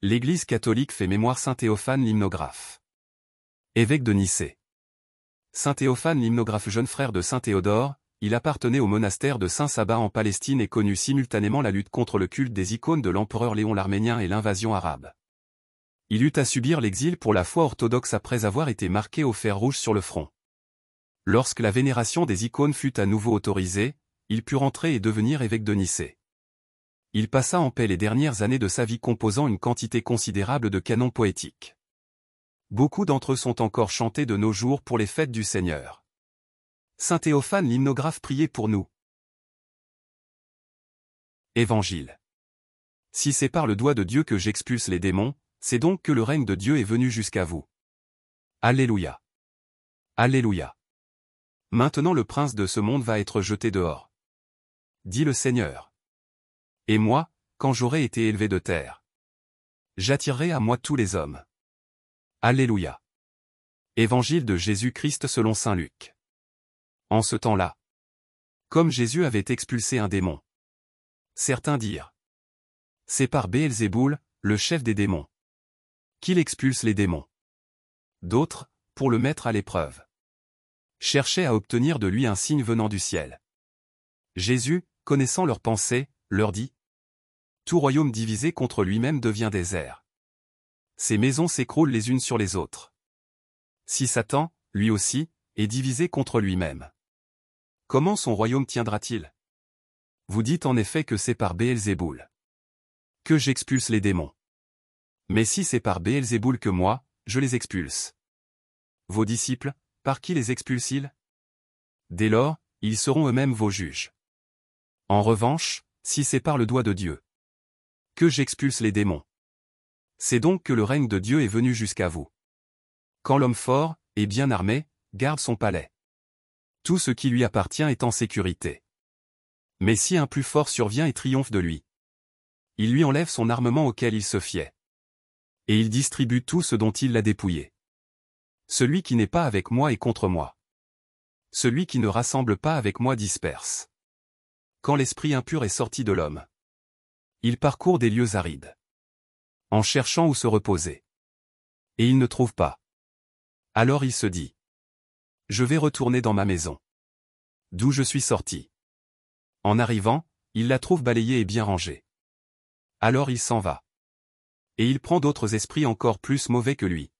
l'Église catholique fait mémoire saint Théophane l'hymnographe. Évêque de Nicée. Saint Théophane l'hymnographe jeune frère de Saint Théodore, il appartenait au monastère de Saint Saba en Palestine et connut simultanément la lutte contre le culte des icônes de l'empereur Léon l'Arménien et l'invasion arabe. Il eut à subir l'exil pour la foi orthodoxe après avoir été marqué au fer rouge sur le front. Lorsque la vénération des icônes fut à nouveau autorisée, il put rentrer et devenir évêque de Nicée il passa en paix les dernières années de sa vie composant une quantité considérable de canons poétiques. Beaucoup d'entre eux sont encore chantés de nos jours pour les fêtes du Seigneur. Saint Théophane l'hymnographe priait pour nous. Évangile. Si c'est par le doigt de Dieu que j'expulse les démons, c'est donc que le règne de Dieu est venu jusqu'à vous. Alléluia. Alléluia. Maintenant le prince de ce monde va être jeté dehors. Dit le Seigneur. Et moi, quand j'aurai été élevé de terre, j'attirerai à moi tous les hommes. Alléluia. Évangile de Jésus-Christ selon Saint Luc. En ce temps-là, comme Jésus avait expulsé un démon, certains dirent, c'est par Béelzéboul, le chef des démons, qu'il expulse les démons. D'autres, pour le mettre à l'épreuve, cherchaient à obtenir de lui un signe venant du ciel. Jésus, connaissant leurs pensées, leur dit, tout royaume divisé contre lui-même devient désert. Ses maisons s'écroulent les unes sur les autres. Si Satan, lui aussi, est divisé contre lui-même. Comment son royaume tiendra-t-il Vous dites en effet que c'est par Béelzéboul. Que j'expulse les démons. Mais si c'est par Béelzéboul que moi, je les expulse. Vos disciples, par qui les expulsent-ils Dès lors, ils seront eux-mêmes vos juges. En revanche, si c'est par le doigt de Dieu, que j'expulse les démons. C'est donc que le règne de Dieu est venu jusqu'à vous. Quand l'homme fort, et bien armé, garde son palais. Tout ce qui lui appartient est en sécurité. Mais si un plus fort survient et triomphe de lui, il lui enlève son armement auquel il se fiait. Et il distribue tout ce dont il l'a dépouillé. Celui qui n'est pas avec moi est contre moi. Celui qui ne rassemble pas avec moi disperse. Quand l'esprit impur est sorti de l'homme, il parcourt des lieux arides. En cherchant où se reposer. Et il ne trouve pas. Alors il se dit. Je vais retourner dans ma maison. D'où je suis sorti. En arrivant, il la trouve balayée et bien rangée. Alors il s'en va. Et il prend d'autres esprits encore plus mauvais que lui.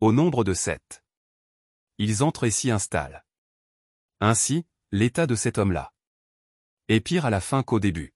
Au nombre de sept. Ils entrent et s'y installent. Ainsi, l'état de cet homme-là est pire à la fin qu'au début.